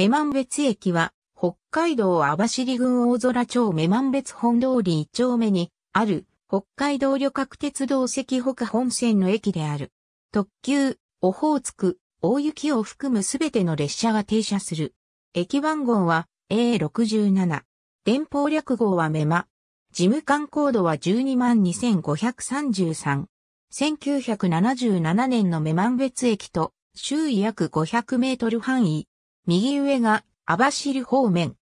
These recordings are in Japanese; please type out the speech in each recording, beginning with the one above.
女満別駅は、北海道網走郡大空町女満別本通り1丁目に、ある、北海道旅客鉄道赤北本線の駅である。特急、オホーツク、大雪を含むすべての列車が停車する。駅番号は A67。電報略号はメマ。事務官コードは122,533。1977年のメマン別駅と周囲約500メートル範囲、右上が網走方面。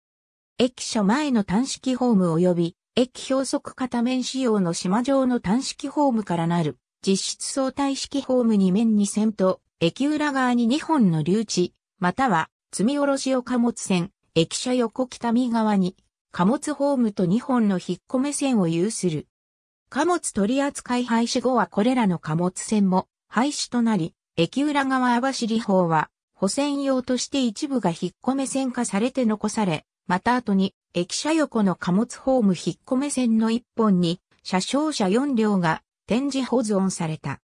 駅舎前の単式ホーム及び、駅標速片面仕様の島状の単式ホームからなる、実質相対式ホーム2面2線と、駅裏側に2本の留置、または、積み下ろしを貨物線、駅舎横北見側に、貨物ホームと2本の引っ込め線を有する。貨物取扱廃止後はこれらの貨物線も廃止となり、駅裏側網走方は保線用として一部が引っ込め線化されて残され、また後に駅舎横の貨物ホーム引っ込め線の一本に車掌車4両が展示保存された。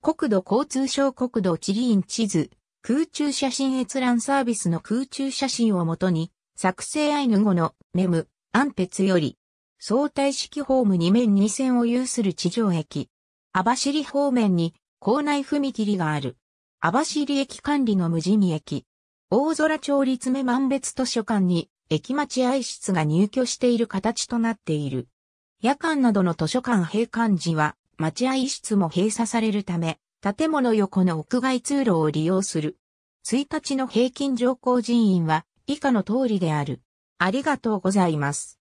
国土交通省国土地理院地図、空中写真閲覧サービスの空中写真をもとに、作成アイヌ語のメム、アンペツより、相対式ホーム2面2線を有する地上駅、網走方面に校内踏切がある。網走駅管理の無人駅。大空町立目万別図書館に駅待合室が入居している形となっている。夜間などの図書館閉館時は待合室も閉鎖されるため、建物横の屋外通路を利用する。1日の平均乗降人員は以下の通りである。ありがとうございます。